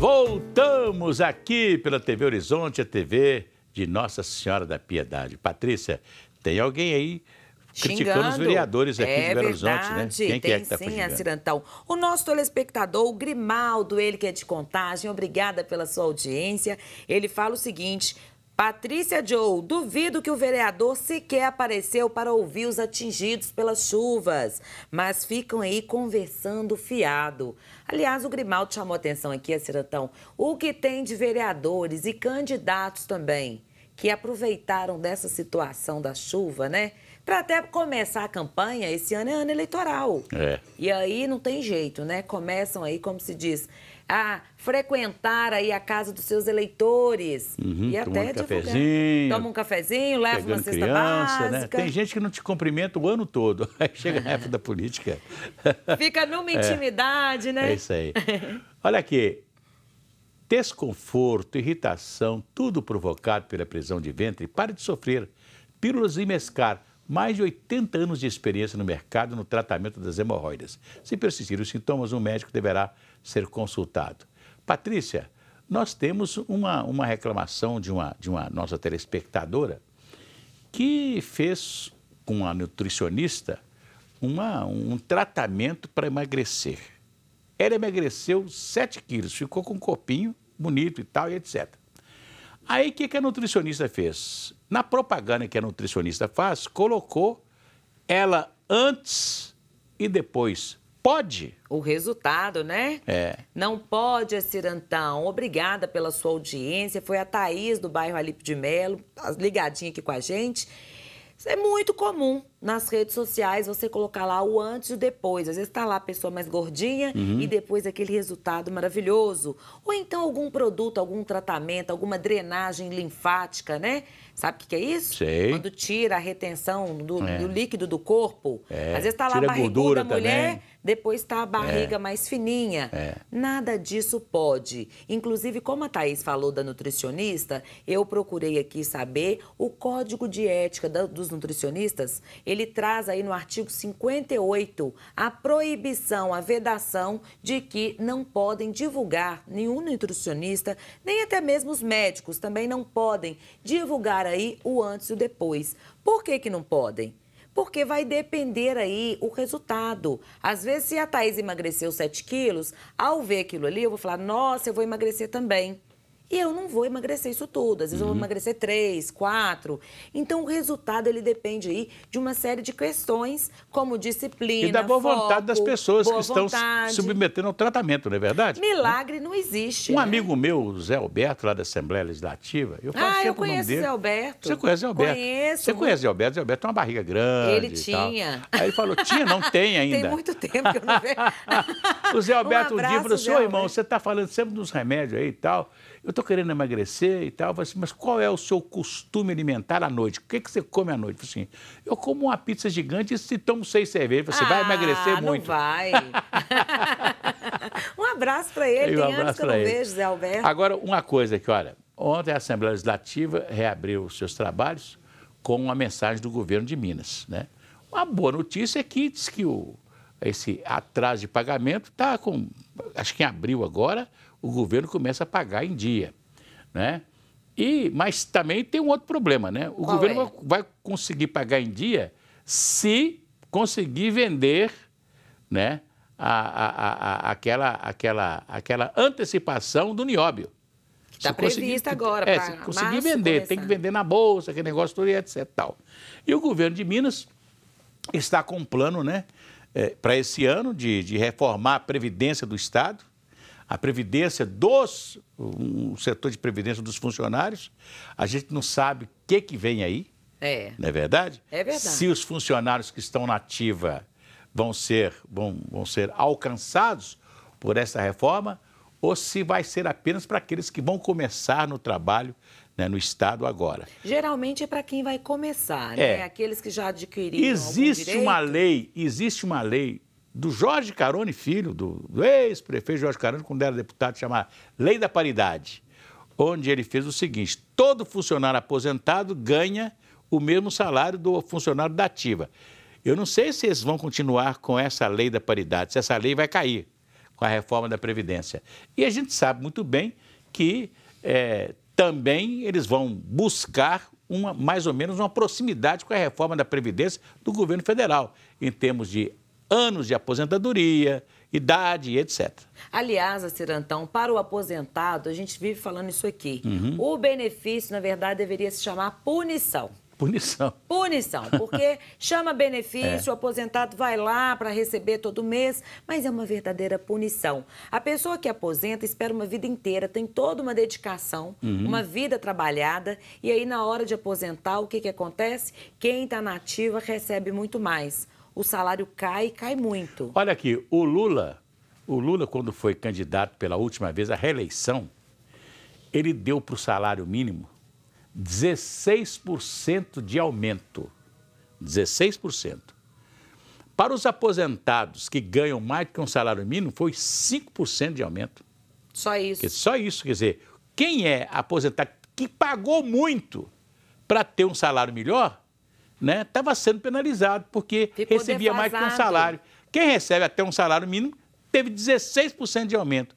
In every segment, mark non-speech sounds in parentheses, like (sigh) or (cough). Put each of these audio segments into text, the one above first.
Voltamos aqui pela TV Horizonte, a TV de Nossa Senhora da Piedade. Patrícia, tem alguém aí criticando Xingando. os vereadores aqui é de Belo Horizonte, né? Quem é tem, é que tá sim, Acirantão. O nosso telespectador, o Grimaldo, ele que é de contagem, obrigada pela sua audiência. Ele fala o seguinte: Patrícia Joe, duvido que o vereador sequer apareceu para ouvir os atingidos pelas chuvas, mas ficam aí conversando fiado. Aliás, o Grimaldo chamou atenção aqui, Ciratão, o que tem de vereadores e candidatos também que aproveitaram dessa situação da chuva, né? Para até começar a campanha, esse ano é ano eleitoral. É. E aí não tem jeito, né? Começam aí, como se diz, a frequentar aí a casa dos seus eleitores. Uhum, e até um cafezinho, Toma um cafezinho, leva uma cesta criança, né? básica. Né? Tem gente que não te cumprimenta o ano todo. (laughs) Aí chega na época da política. Fica numa (laughs) é. intimidade, é, né? É isso aí. Olha aqui. Desconforto, irritação, tudo provocado pela prisão de ventre, pare de sofrer. Pílulas e mescar mais de 80 anos de experiência no mercado no tratamento das hemorroidas. Se persistirem os sintomas, um médico deverá ser consultado. Patrícia, nós temos uma, uma reclamação de uma, de uma nossa telespectadora que fez com a nutricionista uma, um tratamento para emagrecer. Ela emagreceu 7 quilos, ficou com um copinho bonito e tal, e etc. Aí o que, que a nutricionista fez? Na propaganda que a nutricionista faz, colocou ela antes e depois pode. O resultado, né? É. Não pode, Cirantão. Obrigada pela sua audiência. Foi a Thaís do bairro Alipe de Melo, ligadinha aqui com a gente. Isso é muito comum nas redes sociais, você colocar lá o antes e o depois. Às vezes está lá a pessoa mais gordinha uhum. e depois aquele resultado maravilhoso. Ou então algum produto, algum tratamento, alguma drenagem linfática, né? Sabe o que, que, é isso? Sei. Quando tira a retenção do, é. do líquido do corpo. É. Às vezes está lá tira a barriguda da mulher, também. depois está a barriga é. mais fininha. É. Nada disso pode. Inclusive, como a Thaís falou da nutricionista, eu procurei aqui saber o código de ética da, dos nutricionistas ele traz aí no artigo 58 a proibição, a vedação de que não podem divulgar nenhum nutricionista, nem até mesmo os médicos também não podem divulgar aí o antes e o depois. Por que que não podem? porque vai depender aí o resultado. Às vezes, se a Thaís emagreceu 7 quilos, ao ver aquilo ali, eu vou falar, nossa, eu vou emagrecer também. E eu não vou emagrecer isso tudo. Às vezes uhum. eu vou uhum. emagrecer três, quatro. Então o resultado ele depende aí de uma série de questões, como disciplina. E da boa foco, vontade das pessoas que estão se submetendo ao tratamento, não é verdade? Milagre não existe. Um né? amigo meu, Zé Alberto, lá da Assembleia Legislativa, eu falo ah, eu conheço o Zé Alberto. Você conhece o Zé Alberto? Conheço. Você conhece o Zé Alberto? O Zé Alberto tem uma barriga grande. Ele tinha. Aí ele falou: tinha, não tem (laughs) ainda. tem muito tempo que eu não vejo. (laughs) o Zé Alberto um, abraço, um dia falou: seu irmão, você está falando sempre dos remédios aí e tal eu estou querendo emagrecer e tal. Eu assim, mas qual é o seu costume alimentar à noite? O que, é que você come à noite? Eu assim, eu como uma pizza gigante e se tomo seis cervejas. Assim, você ah, vai emagrecer não muito. vai. (laughs) um abraço para ele. Um abraço para ele. vejo, Zé Alberto. Agora, uma coisa que, olha, ontem a Assembleia Legislativa reabriu os seus trabalhos com uma mensagem do governo de Minas, né? Uma boa notícia é que diz que o, esse atraso de pagamento está com, acho que em abril agora, o governo começa a pagar em dia, né? E, mas também tem um outro problema, né? O Qual governo é? vai conseguir pagar em dia se conseguir vender, né? A, a, a, aquela, aquela, aquela antecipação do nióbio. Está prevista agora. É, se conseguir vender, começar. tem que vender na bolsa, aquele negócio todo e etc. Tal. E o governo de Minas está com um plano, né? É, para esse ano de, de reformar a Previdência do Estado, a previdência dos, o setor de previdência dos funcionários, a gente não sabe o que, que vem aí. É. Não é verdade? É verdade. Se os funcionários que estão na ativa vão ser, vão, vão ser alcançados por essa reforma ou se vai ser apenas para aqueles que vão começar no trabalho né, no Estado agora. Geralmente é para quem vai começar, né? é. né? Aqueles que já adquiriram Existe uma lei, existe uma lei do Jorge Carone Filho, do, do ex-prefeito Jorge Carone, quando era deputado, chamada Lei da Paridade, onde ele fez o seguinte: todo funcionário aposentado ganha o mesmo salário do funcionário da ativa. Eu não sei se eles vão continuar com essa lei da paridade, se essa lei vai cair com a reforma da Previdência. E a gente sabe muito bem que é, também eles vão buscar uma, mais ou menos uma proximidade com a reforma da Previdência do governo federal, em termos de anos de aposentadoria, idade, etc. Aliás, Acirantão, para o aposentado, a gente vive falando isso aqui. Uhum. O benefício, na verdade, deveria se chamar punição. Punição. (laughs) Punição, porque chama benefício, é. o aposentado vai lá para receber todo mês, mas é uma verdadeira punição. A pessoa que aposenta espera uma vida inteira, tem toda uma dedicação, uhum. uma vida trabalhada, e aí na hora de aposentar, o que, que acontece? Quem está na ativa recebe muito mais o salário cai e cai muito. Olha aqui, o Lula, o Lula quando foi candidato pela última vez à reeleição, ele deu para o salário mínimo 16% de aumento. 16%. Para os aposentados que ganham mais do que um salário mínimo, foi 5% de aumento. Só isso. Só isso, quer dizer, quem é aposentado que pagou muito para ter um salário melhor, né, estava sendo penalizado porque Ficou recebia defasado. mais que um salário. Quem recebe até um salário mínimo teve 16% de aumento.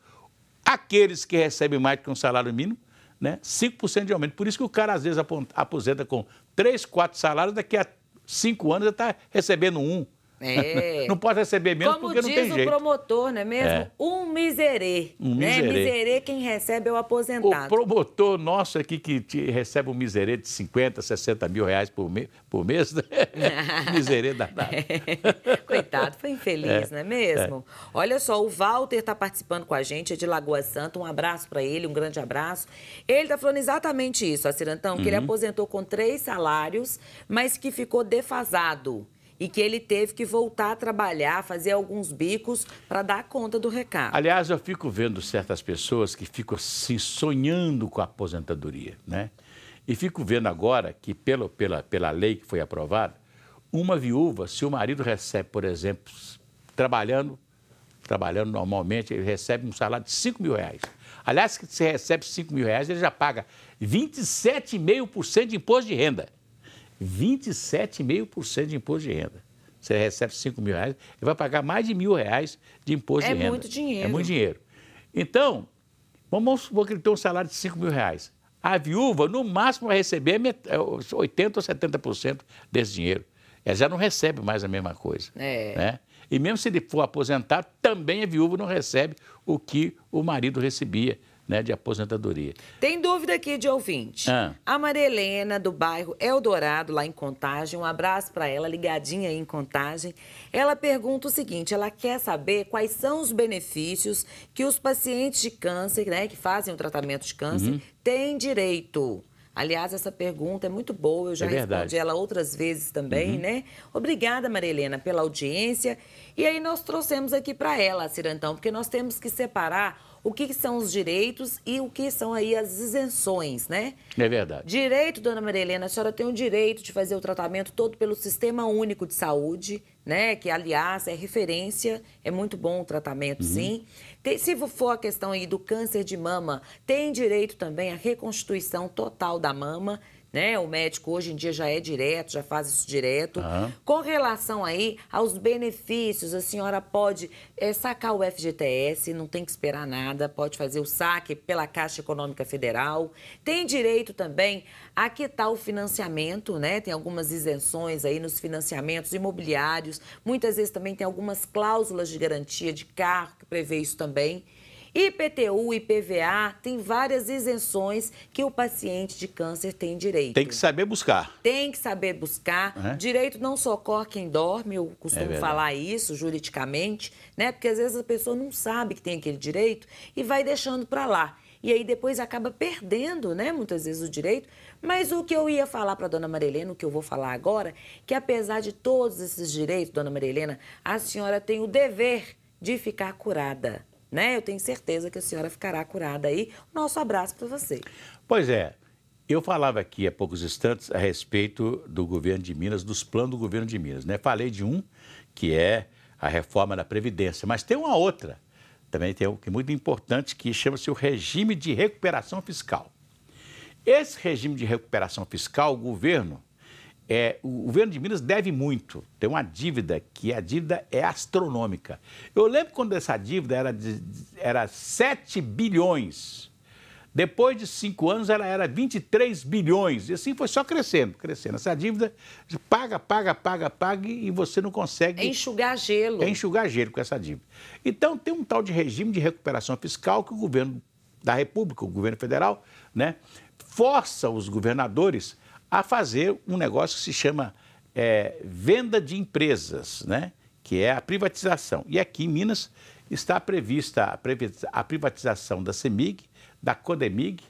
Aqueles que recebem mais que um salário mínimo, né, 5% de aumento. Por isso que o cara às vezes aposenta com 3, 4 salários, daqui a 5 anos já está recebendo um. É. não pode receber menos Como porque não tem jeito. Como diz o promotor, não é mesmo? É. Um miserê. Um né? miserê. quem recebe é o aposentado. O promotor nosso aqui que recebe um miserê de 50, 60 mil reais por, me, por mês, né? (laughs) miserê danado. É. Coitado, foi infeliz, é, não é mesmo? É. Olha só, o Walter está participando com a gente, é de Lagoa Santa. Um abraço para ele, um grande abraço. Ele está falando exatamente isso, Acirantão, que uhum. ele aposentou com três salários, mas que ficou defasado e que ele teve que voltar a trabalhar, fazer alguns bicos para dar conta do recado. Aliás, eu fico vendo certas pessoas que ficam assim sonhando com a aposentadoria, né? E fico vendo agora que pela, pela, pela lei que foi aprovada, uma viúva, se o marido recebe, por exemplo, trabalhando, trabalhando normalmente, ele recebe um salário de 5 mil reais. Aliás, se recebe 5 mil reais, ele já paga 27,5% de imposto de renda. 27,5% de imposto de renda. Você recebe 5 mil reais, ele vai pagar mais de mil reais de imposto é de renda. É muito dinheiro. É muito dinheiro. Então, vamos supor que ele tem um salário de 5 mil reais. A viúva, no máximo, vai receber 80% é, ou 70% desse dinheiro. Ela já não recebe mais a mesma coisa. É. Né? E mesmo se ele for aposentado, também a viúva não recebe o que o marido recebia né, de aposentadoria. Tem dúvida aqui de ouvinte. Ah. A Helena, do bairro Eldorado, lá em Contagem, um abraço para ela, ligadinha aí em Contagem. Ela pergunta o seguinte, ela quer saber quais são os benefícios que os pacientes de câncer, né, que fazem o tratamento de câncer, uhum. têm direito. Aliás, essa pergunta é muito boa, eu já é respondi ela outras vezes também, uhum. né? Obrigada, Marilena, pela audiência. E aí nós trouxemos aqui para ela, Cirantão, porque nós temos que separar o que são os direitos e o que são aí as isenções, né? É verdade. Direito, dona Maria Helena, a senhora tem o direito de fazer o tratamento todo pelo Sistema Único de Saúde, né? Que, aliás, é referência, é muito bom o tratamento, uhum. sim. Tem, se for a questão aí do câncer de mama, tem direito também à reconstituição total da mama, né? O médico hoje em dia já é direto, já faz isso direto. Uhum. Com relação aí aos benefícios, a senhora pode é, sacar o FGTS, não tem que esperar nada, pode fazer o saque pela Caixa Econômica Federal. Tem direito também a quitar o financiamento, né? Tem algumas isenções aí nos financiamentos imobiliários. Muitas vezes também tem algumas cláusulas de garantia de carro que prevê isso também. IPTU, IPVA, tem várias isenções que o paciente de câncer tem direito. Tem que saber buscar. Tem que saber buscar. É? Direito não socorre quem dorme, eu costumo é falar isso juridicamente, né? Porque às vezes a pessoa não sabe que tem aquele direito e vai deixando para lá e aí depois acaba perdendo, né, muitas vezes o direito. Mas o que eu ia falar para dona Marilena, o que eu vou falar agora, que apesar de todos esses direitos, dona Marilena, a senhora tem o dever de ficar curada né? Eu tenho certeza que a senhora ficará curada aí. Nosso abraço para você. Pois é. Eu falava aqui há poucos instantes a respeito do governo de Minas, dos planos do governo de Minas, né? Falei de um que é a reforma da previdência, mas tem uma outra também tem um que é muito importante que chama-se o regime de recuperação fiscal. Esse regime de recuperação fiscal, o governo é, o governo de Minas deve muito, tem uma dívida que a dívida é astronômica. Eu lembro quando essa dívida era, de, era 7 bilhões. Depois de cinco anos, ela era 23 bilhões. E assim foi só crescendo, crescendo. Essa dívida paga, paga, paga, paga e você não consegue. É enxugar gelo. É enxugar gelo com essa dívida. Então, tem um tal de regime de recuperação fiscal que o governo da República, o governo federal, né, força os governadores a fazer um negócio que se chama é, venda de empresas, né? que é a privatização. E aqui em Minas está prevista a privatização da CEMIG, da Codemig,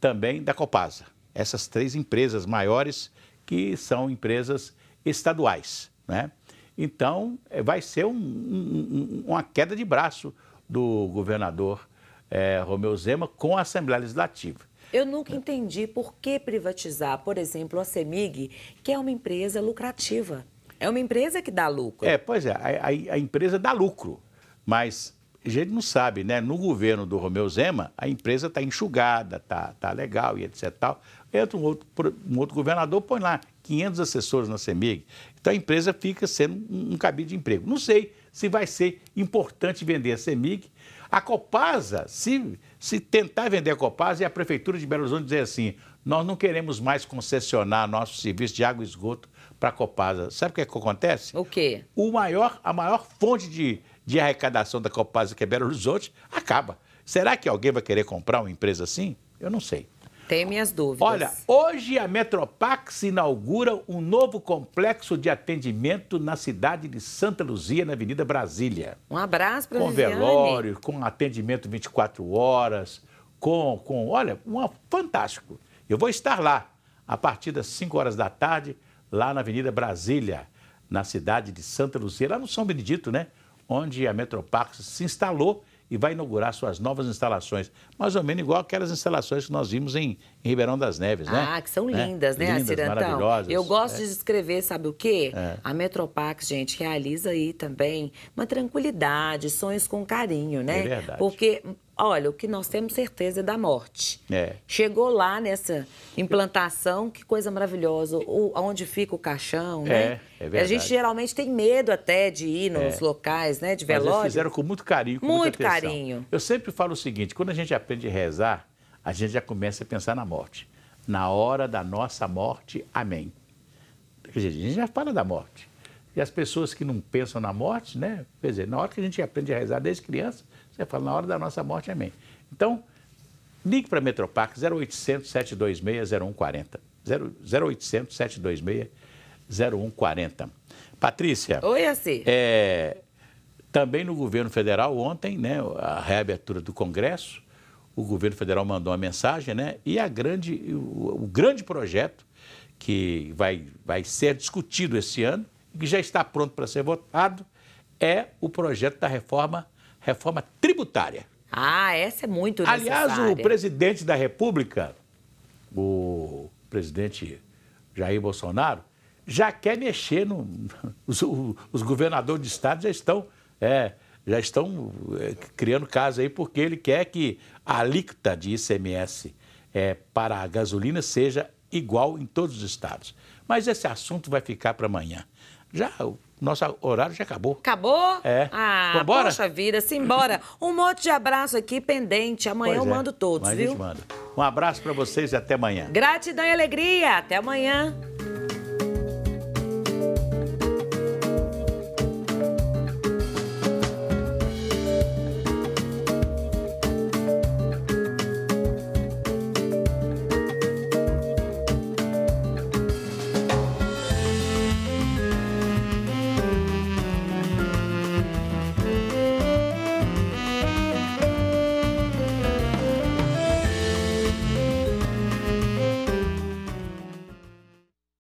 também da Copasa. Essas três empresas maiores que são empresas estaduais. Né? Então, é, vai ser um, um, uma queda de braço do governador é, Romeu Zema com a Assembleia Legislativa. Eu nunca entendi por que privatizar, por exemplo, a CEMIG, que é uma empresa lucrativa. É uma empresa que dá lucro. É, pois é, a, a, a empresa dá lucro, mas a gente não sabe, né? No governo do Romeu Zema, a empresa está enxugada, tá, tá legal e etc. Tal. Entra um outro, um outro governador, põe lá 500 assessores na CEMIG. Então a empresa fica sendo um cabide de emprego. Não sei se vai ser importante vender a CEMIG. A Copasa, se, se tentar vender a Copasa e a Prefeitura de Belo Horizonte dizer assim, nós não queremos mais concessionar nosso serviço de água e esgoto para a Copasa. Sabe o que, é que acontece? O quê? O maior, a maior fonte de, de arrecadação da Copasa, que é Belo Horizonte, acaba. Será que alguém vai querer comprar uma empresa assim? Eu não sei. Tem minhas dúvidas. Olha, hoje a Metropax inaugura um novo complexo de atendimento na cidade de Santa Luzia, na Avenida Brasília. Um abraço para Com Viviane. velório, com atendimento 24 horas, com, com olha, um fantástico. Eu vou estar lá a partir das 5 horas da tarde, lá na Avenida Brasília, na cidade de Santa Luzia, lá no São Benedito, né? Onde a Metropax se instalou e vai inaugurar suas novas instalações, mais ou menos igual aquelas instalações que nós vimos em, em Ribeirão das Neves, né? Ah, que são é, lindas, né, né? lindas, maravilhosas. Eu gosto é. de descrever, sabe o quê? É. A Metropax, gente, realiza aí também uma tranquilidade, sonhos com carinho, né? É verdade. Porque olha, o que nós temos certeza é da morte. É. Chegou lá nessa implantação, que coisa maravilhosa, o, onde fica o caixão, né? É, é verdade. A gente geralmente tem medo até de ir é. nos é. locais, né, de velório. Mas eles fizeram com muito carinho, com Muito carinho. Eu sempre falo o seguinte, quando a gente aprende a rezar, a gente já começa a pensar na morte. Na hora da nossa morte, amém. Quer dizer, a gente já fala da morte. E as pessoas que não pensam na morte, né? Quer dizer, na hora que a gente aprende a rezar desde criança, você fala, na hora da nossa morte, amém. Então, ligue para a Metropark 0800 726 0140. 0800 726 0140. Patrícia. Oi, Assi. É, também no governo federal, ontem, né, a reabertura do Congresso, o governo federal mandou uma mensagem, né? E a grande, o, o grande projeto que vai, vai ser discutido esse ano, que já está pronto para ser votado, é o projeto da reforma reforma tributária. Ah, essa é muito necessária. Aliás, o presidente da República, o presidente Jair Bolsonaro, já quer mexer no. (laughs) Os, os governadores de estado já estão. É, já estão é, criando caso aí porque ele quer que a alíquota de ICMS é, para a gasolina seja igual em todos os estados. Mas esse assunto vai ficar para amanhã. Já nosso horário já acabou. Acabou? É. Ah, Vambora? poxa vida, simbora. (laughs) Um monte de abraço aqui pendente. Amanhã pois eu é. mando todos, Mas viu? A gente manda. Um abraço para vocês e até amanhã. Gratidão e alegria. Até amanhã.